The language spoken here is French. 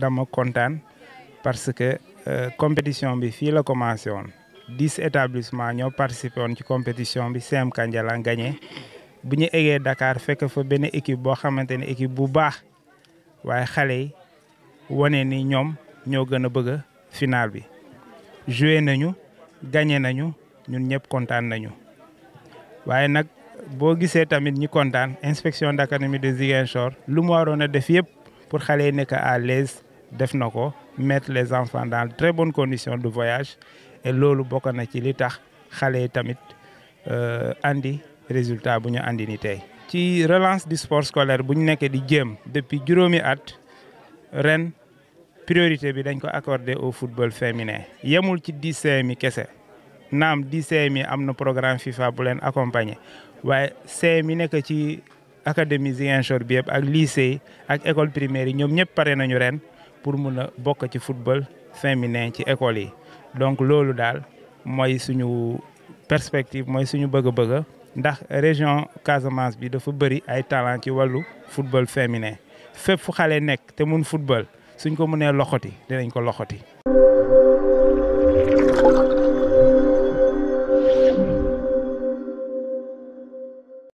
dama kontaan parce que euh, compétition bi fii la commencé woon dix établissements ñoo participé woon ci compétition bi CMK Ndiala gagné bu ñu eggee Dakar fekk fa benn équipe boo xamante ne équipe bu baax waaye xale yi wane ni ñoom ñoo gën a bëgg final bi joué nañu gagné nañu ñun ñëpp kontaan nañu. waaye nag boo gisee tamit ñi kontaan inspection d'académie de Ziguinchor lu mu waroon a def yëpp pour xale yi nekk à l'aise def na ko mettre les enfants dans très bonnes conditions de voyage et loolu bokk na ci li tax xale yi tamit euh, andi résultat bu ñu andi ni tey. ci relance du sport scolaire bu ñu nekkee di jéem depuis juróomi at ren priorité bi dañ ko accordé au football féminin yemul ci lycée mi kese nam di CM amna programme FIFA bu len accompagner way CM yi nekk ci académie Ziguinchor bi ak lycée ak école primaire ñom ñep paré nañu ren pour mëna a bokk ci football féminin ci école yi donc lolu dal moy suñu perspective moy suñu bëgg-bëgg ndax région Casamance bi dafa bëri ay talent ci walu football féminin fep fu xalé nek, té mun football suñ ko mëne loxoti dinañ ko loxoti.